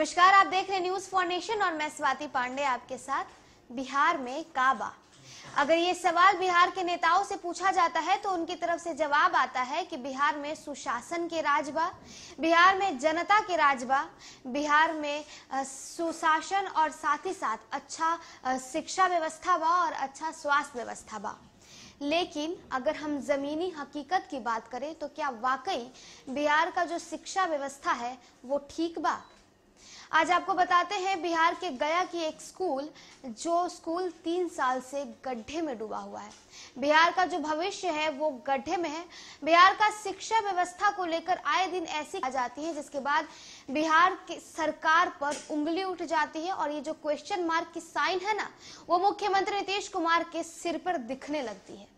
नमस्कार आप देख रहे हैं न्यूज फॉर नेशन और मैं स्वाति पांडे आपके साथ बिहार में काबा अगर ये सवाल बिहार के नेताओं से पूछा जाता है तो उनकी तरफ से जवाब आता है कि बिहार में सुशासन के राजबा बिहार में जनता के राजबा बिहार में सुशासन और साथ ही साथ अच्छा शिक्षा व्यवस्था बा और अच्छा स्वास्थ्य व्यवस्था बा लेकिन अगर हम ज़मीनी हकीकत की बात करें तो क्या वाकई बिहार का जो शिक्षा व्यवस्था है वो ठीक बा आज आपको बताते हैं बिहार के गया की एक स्कूल जो स्कूल तीन साल से गड्ढे में डूबा हुआ है बिहार का जो भविष्य है वो गड्ढे में है बिहार का शिक्षा व्यवस्था को लेकर आए दिन ऐसी आ जाती है जिसके बाद बिहार की सरकार पर उंगली उठ जाती है और ये जो क्वेश्चन मार्क की साइन है ना वो मुख्यमंत्री नीतीश कुमार के सिर पर दिखने लगती है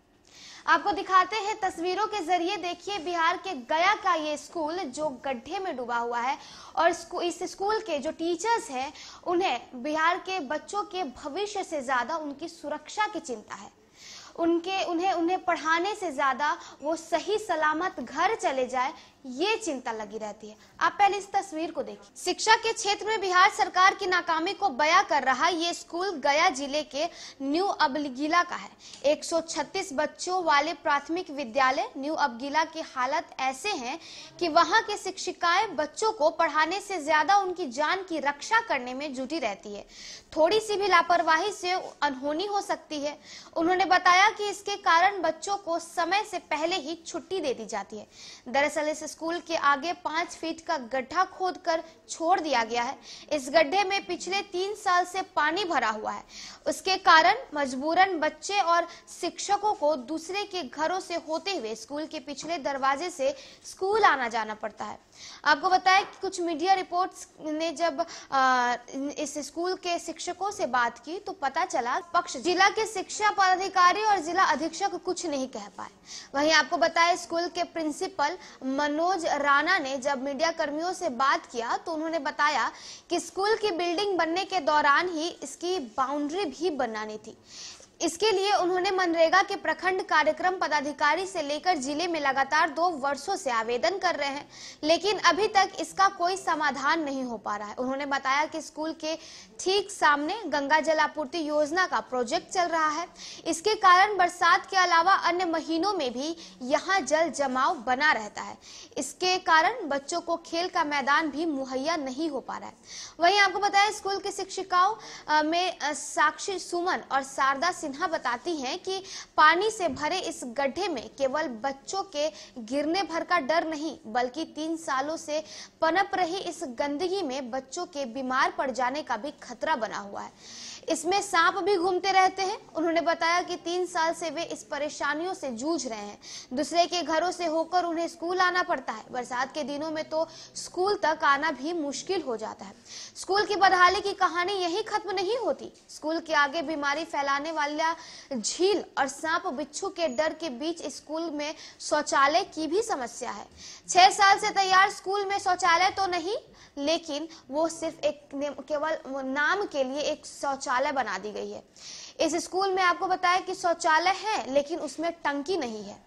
आपको दिखाते हैं तस्वीरों के जरिए देखिए बिहार के गया का ये स्कूल जो गड्ढे में डूबा हुआ है और इस स्कूल के जो टीचर्स हैं उन्हें बिहार के बच्चों के भविष्य से ज़्यादा उनकी सुरक्षा की चिंता है उनके उन्हें उन्हें पढ़ाने से ज़्यादा वो सही सलामत घर चले जाए ये चिंता लगी रहती है आप पहले इस तस्वीर को देखिए शिक्षा के क्षेत्र में बिहार सरकार की नाकामी को बया कर रहा ये स्कूल गया जिले के न्यू अबगिला का है 136 बच्चों वाले प्राथमिक विद्यालय न्यू अबगिला की हालत ऐसे हैं कि वहाँ के शिक्षिकाएं बच्चों को पढ़ाने से ज्यादा उनकी जान की रक्षा करने में जुटी रहती है थोड़ी सी भी लापरवाही से अनहोनी हो सकती है उन्होंने बताया कि इसके कारण बच्चों को समय से पहले ही छुट्टी दे दी जाती है दरअसल इस स्कूल के आगे पांच फीट का गड्ढा खोद कर छोड़ दिया गया है इस गड्ढे में पिछले तीन साल से पानी भरा हुआ है उसके कारण मजबूरन बच्चे और शिक्षकों को दूसरे के घरों से होते हुए स्कूल के पिछले दरवाजे से स्कूल आना जाना पड़ता है आपको बताया कि कुछ मीडिया रिपोर्ट्स ने जब इस स्कूल के शिक्षकों से बात की तो पता चला पक्ष जिला के शिक्षा पदाधिकारी और जिला अधीक्षक कुछ नहीं कह पाए वहीं आपको बताया स्कूल के प्रिंसिपल मनोज राणा ने जब मीडिया कर्मियों से बात किया तो उन्होंने बताया कि स्कूल की बिल्डिंग बनने के दौरान ही इसकी बाउंड्री भी बनानी थी इसके लिए उन्होंने मनरेगा के प्रखंड कार्यक्रम पदाधिकारी से लेकर जिले में लगातार दो वर्षों से आवेदन कर रहे हैं लेकिन अभी तक इसका कोई समाधान नहीं हो पा रहा है उन्होंने बताया कि स्कूल के ठीक सामने गंगा जल आपूर्ति योजना का प्रोजेक्ट चल रहा है इसके कारण बरसात के अलावा अन्य महीनों में भी यहाँ जल जमाव बना रहता है इसके कारण बच्चों को खेल का मैदान भी मुहैया नहीं हो पा रहा है वही आपको बताया स्कूल की शिक्षिकाओं में साक्षी सुमन और शारदा सिंह सिन्हा बताती हैं कि पानी से भरे इस गड्ढे में केवल बच्चों के गिरने भर का डर नहीं बल्कि तीन सालों से पनप रही इस गंदगी में बच्चों के बीमार पड़ जाने का भी खतरा बना हुआ है इसमें सांप भी घूमते रहते हैं उन्होंने बताया कि तीन साल से वे इस परेशानियों से जूझ रहे हैं दूसरे के घरों से होकर उन्हें स्कूल आना पड़ता है बरसात के दिनों में तो स्कूल तक आना भी मुश्किल हो जाता है स्कूल की बदहाली की कहानी यही खत्म नहीं होती स्कूल के आगे बीमारी फैलाने वाला झील और सांप बिच्छू के डर के बीच स्कूल में शौचालय की भी समस्या है छह साल से तैयार स्कूल में शौचालय तो नहीं लेकिन वो सिर्फ एक केवल नाम के लिए एक शौचालय शौचालय बना दी गई है इस स्कूल में आपको बताया कि शौचालय है लेकिन उसमें टंकी नहीं है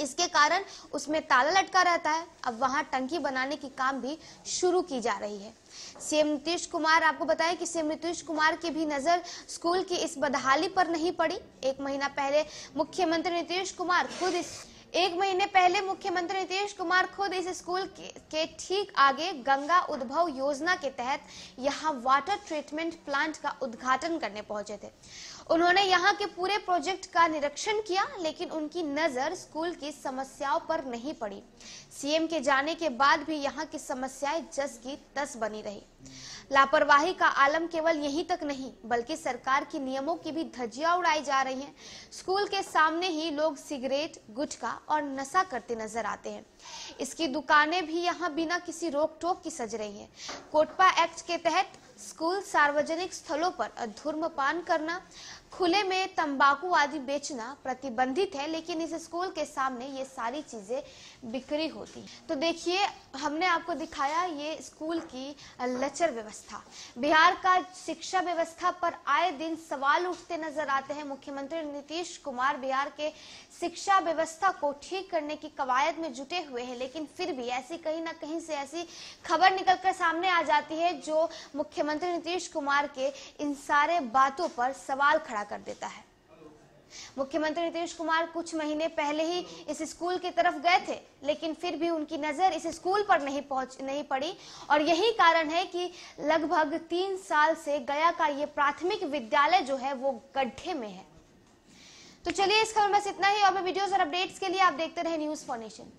इसके कारण उसमें ताला लटका रहता है अब वहां टंकी बनाने की काम भी शुरू की जा रही है सीएम नीतीश कुमार आपको बताएं कि सीएम नीतीश कुमार की भी नजर स्कूल की इस बदहाली पर नहीं पड़ी एक महीना पहले मुख्यमंत्री नीतीश कुमार खुद इस एक महीने पहले मुख्यमंत्री नीतीश कुमार खुद इस स्कूल के ठीक आगे गंगा उद्भव योजना के तहत यहाँ वाटर ट्रीटमेंट प्लांट का उद्घाटन करने पहुंचे थे उन्होंने यहाँ के पूरे प्रोजेक्ट का निरीक्षण किया लेकिन उनकी नजर स्कूल की समस्याओं पर नहीं पड़ी सीएम के जाने के बाद भी यहाँ की समस्याएं जस की तस बनी रही लापरवाही का आलम केवल यहीं तक नहीं बल्कि सरकार की नियमों की भी धज्जियां उड़ाई जा रही हैं। स्कूल के सामने ही लोग सिगरेट गुटखा और नशा करते नजर आते हैं इसकी दुकानें भी यहाँ बिना किसी रोक टोक की सज रही हैं। कोटपा एक्ट के तहत स्कूल सार्वजनिक स्थलों पर धूम्रपान करना खुले में तंबाकू आदि बेचना प्रतिबंधित है लेकिन इस स्कूल के सामने ये सारी चीज़ें बिक्री होती तो देखिए हमने आपको दिखाया ये स्कूल की लचर व्यवस्था बिहार का शिक्षा व्यवस्था पर आए दिन सवाल उठते नजर आते हैं मुख्यमंत्री नीतीश कुमार बिहार के शिक्षा व्यवस्था को ठीक करने की कवायद में जुटे हुए हैं लेकिन फिर भी ऐसी कहीं ना कहीं से ऐसी खबर निकलकर सामने आ जाती है जो मुख्यमंत्री नीतीश कुमार के इन सारे बातों पर सवाल खड़ा खड़ा कर देता है मुख्यमंत्री नीतीश कुमार कुछ महीने पहले ही इस स्कूल की तरफ गए थे लेकिन फिर भी उनकी नजर इस स्कूल पर नहीं पहुंच नहीं पड़ी और यही कारण है कि लगभग तीन साल से गया का ये प्राथमिक विद्यालय जो है वो गड्ढे में है तो चलिए इस खबर बस इतना ही और वीडियोस और अपडेट्स के लिए आप देखते रहे न्यूज फॉर नेशन